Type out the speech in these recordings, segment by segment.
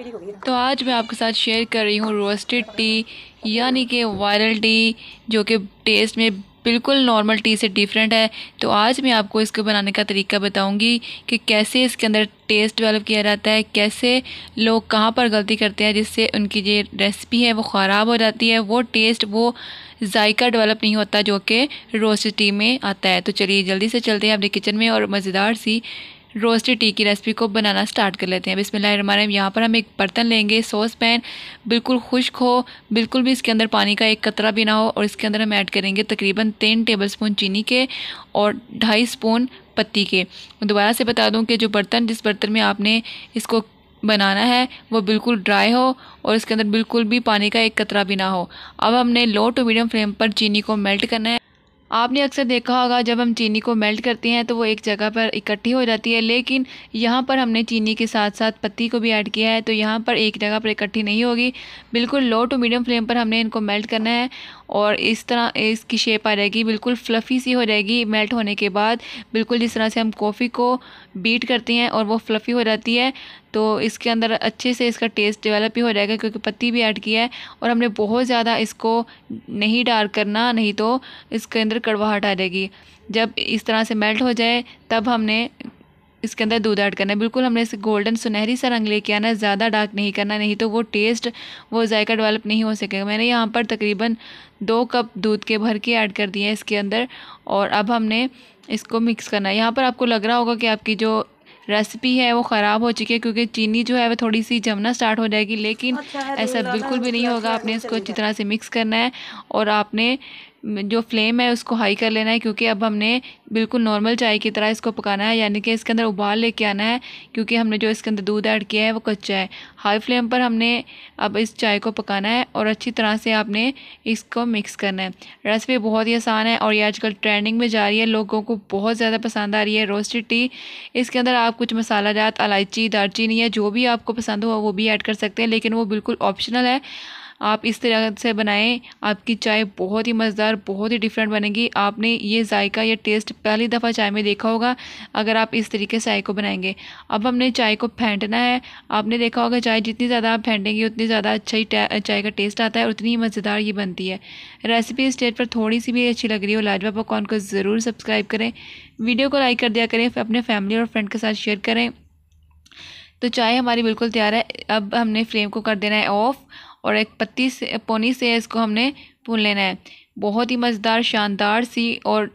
तो आज मैं आपके साथ शेयर कर रही हूँ रोस्टेड टी यानी कि वायरल टी जो कि टेस्ट में बिल्कुल नॉर्मल टी से डिफरेंट है तो आज मैं आपको इसको बनाने का तरीका बताऊंगी कि कैसे इसके अंदर टेस्ट डेवलप किया जाता है कैसे लोग कहाँ पर गलती करते हैं जिससे उनकी जो रेसिपी है वो ख़राब हो जाती है वो टेस्ट वो जायका डेवलप नहीं होता जो कि रोस्टेड टी में आता है तो चलिए जल्दी से चलते हैं अपने किचन में और मज़ेदार सी रोस्टेड टी की रेसिपी को बनाना स्टार्ट कर लेते हैं बिसमिल्लाम यहाँ पर हम एक बर्तन लेंगे सॉस पैन बिल्कुल खुश्क हो बिल्कुल भी इसके अंदर पानी का एक कतरा भी ना हो और इसके अंदर हम ऐड करेंगे तकरीबन तीन टेबल स्पून चीनी के और ढाई स्पून पत्ती के दोबारा से बता दूँ कि जो बर्तन जिस बर्तन में आपने इसको बनाना है वो बिल्कुल ड्राई हो और इसके अंदर बिल्कुल भी पानी का एक कतरा भी ना हो अब हमने लो टू मीडियम फ्लेम पर चीनी को मेल्ट करना है आपने अक्सर देखा होगा जब हम चीनी को मेल्ट करते हैं तो वो एक जगह पर इकट्ठी हो जाती है लेकिन यहाँ पर हमने चीनी के साथ साथ पत्ती को भी ऐड किया है तो यहाँ पर एक जगह पर इकट्ठी नहीं होगी बिल्कुल लो टू मीडियम फ्लेम पर हमने इनको मेल्ट करना है और इस तरह इसकी शेप आ जाएगी बिल्कुल फ्लफ़ी सी हो जाएगी मेल्ट होने के बाद बिल्कुल जिस तरह से हम कॉफ़ी को बीट करते हैं और वो फ्लफ़ी हो जाती है तो इसके अंदर अच्छे से इसका टेस्ट डेवलप ही हो जाएगा क्योंकि पत्ती भी ऐड की है और हमने बहुत ज़्यादा इसको नहीं डार्क करना नहीं तो इसके अंदर कड़वाहट आ जाएगी जब इस तरह से मेल्ट हो जाए तब हमने इसके अंदर दूध ऐड करना है बिल्कुल हमने इसे गोल्डन सुनहरी सा रंग लेके आना है ज़्यादा डार्क नहीं करना नहीं तो वो टेस्ट वो जायका डेवलप नहीं हो सकेगा मैंने यहाँ पर तकरीबन दो कप दूध के भर के ऐड कर दिए हैं इसके अंदर और अब हमने इसको मिक्स करना है यहाँ पर आपको लग रहा होगा कि आपकी जो रेसिपी है वो ख़राब हो चुकी है क्योंकि चीनी जो है वो थोड़ी सी जमना स्टार्ट हो जाएगी लेकिन अच्छा, ऐसा बिल्कुल भी नहीं होगा आपने इसको अच्छी तरह से मिक्स करना है और आपने जो फ्लेम है उसको हाई कर लेना है क्योंकि अब हमने बिल्कुल नॉर्मल चाय की तरह इसको पकाना है यानी कि इसके अंदर उबाल लेके आना है क्योंकि हमने जो इसके अंदर दूध ऐड किया है वो कच्चा है हाई फ्लेम पर हमने अब इस चाय को पकाना है और अच्छी तरह से आपने इसको मिक्स करना है रेसिपी बहुत ही आसान है और ये आजकल ट्रेंडिंग में जा रही है लोगों को बहुत ज़्यादा पसंद आ रही है रोस्टेड टी इसके अंदर आप कुछ मसाला जात इलायची दालचीनी या जो भी आपको पसंद हो वो भी ऐड कर सकते हैं लेकिन वो बिल्कुल ऑप्शनल है आप इस तरह से बनाएं आपकी चाय बहुत ही मज़ेदार बहुत ही डिफरेंट बनेगी आपने ये जायका या टेस्ट पहली दफ़ा चाय में देखा होगा अगर आप इस तरीके से चाय को बनाएंगे अब हमने चाय को फेंटना है आपने देखा होगा चाय जितनी ज़्यादा आप फेंटेंगे उतनी ज़्यादा अच्छा ही चाय का टेस्ट आता है और उतनी ही मज़ेदार ये बनती है रेसिपी स्टेज पर थोड़ी सी भी अच्छी लग रही हो लाजवा पकवान को ज़रूर सब्सक्राइब करें वीडियो को लाइक कर दिया करें अपने फैमिली और फ्रेंड के साथ शेयर करें तो चाय हमारी बिल्कुल तैयार है अब हमने फ्लेम को कर देना है ऑफ़ और एक पत्ती से पोनी से इसको हमने भून लेना है बहुत ही मज़ेदार शानदार सी और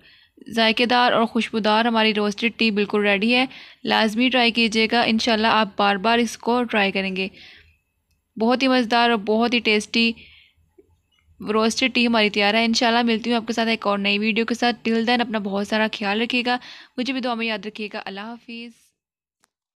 जायकेदार और खुशबूदार हमारी रोस्टेड टी बिल्कुल रेडी है लाजमी ट्राई कीजिएगा इन आप बार बार इसको ट्राई करेंगे बहुत ही मज़ेदार और बहुत ही टेस्टी रोस्टेड टी हमारी तैयार है इंशाल्लाह मिलती हूँ आपके साथ एक और नई वीडियो के साथ टिल देन अपना बहुत सारा ख्याल रखिएगा मुझे भी दुआ में याद रखिएगा अल्लाह हाफिज़